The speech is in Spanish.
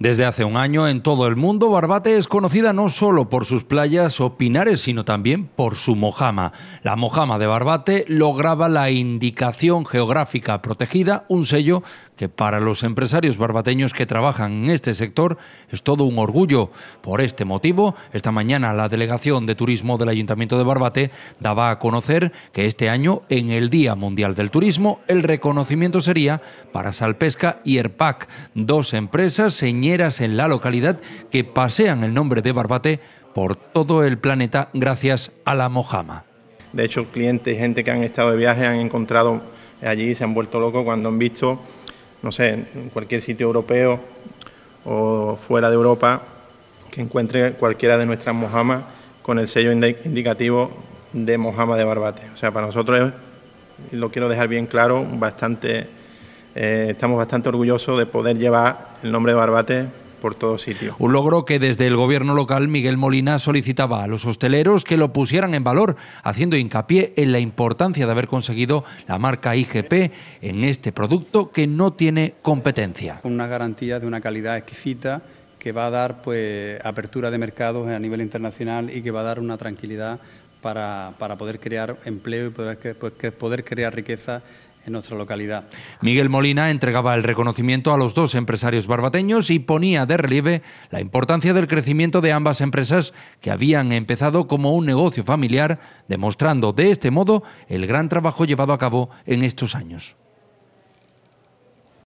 Desde hace un año en todo el mundo, Barbate es conocida no solo por sus playas o pinares, sino también por su mojama. La mojama de Barbate lograba la indicación geográfica protegida, un sello que para los empresarios barbateños que trabajan en este sector es todo un orgullo. Por este motivo, esta mañana la Delegación de Turismo del Ayuntamiento de Barbate daba a conocer que este año, en el Día Mundial del Turismo, el reconocimiento sería para Salpesca y ERPAC, dos empresas señaladas en la localidad que pasean el nombre de Barbate por todo el planeta gracias a la mojama. De hecho, clientes y gente que han estado de viaje han encontrado allí, se han vuelto locos cuando han visto, no sé, en cualquier sitio europeo o fuera de Europa, que encuentre cualquiera de nuestras mojamas con el sello indicativo de mojama de Barbate. O sea, para nosotros es, lo quiero dejar bien claro, bastante eh, estamos bastante orgullosos de poder llevar el nombre de Barbate por todos sitios Un logro que desde el gobierno local Miguel Molina solicitaba a los hosteleros que lo pusieran en valor, haciendo hincapié en la importancia de haber conseguido la marca IGP en este producto que no tiene competencia. Una garantía de una calidad exquisita que va a dar pues apertura de mercados a nivel internacional y que va a dar una tranquilidad para, para poder crear empleo y poder, pues, poder crear riqueza en nuestra localidad. Miguel Molina entregaba el reconocimiento a los dos empresarios barbateños y ponía de relieve la importancia del crecimiento de ambas empresas que habían empezado como un negocio familiar, demostrando de este modo el gran trabajo llevado a cabo en estos años.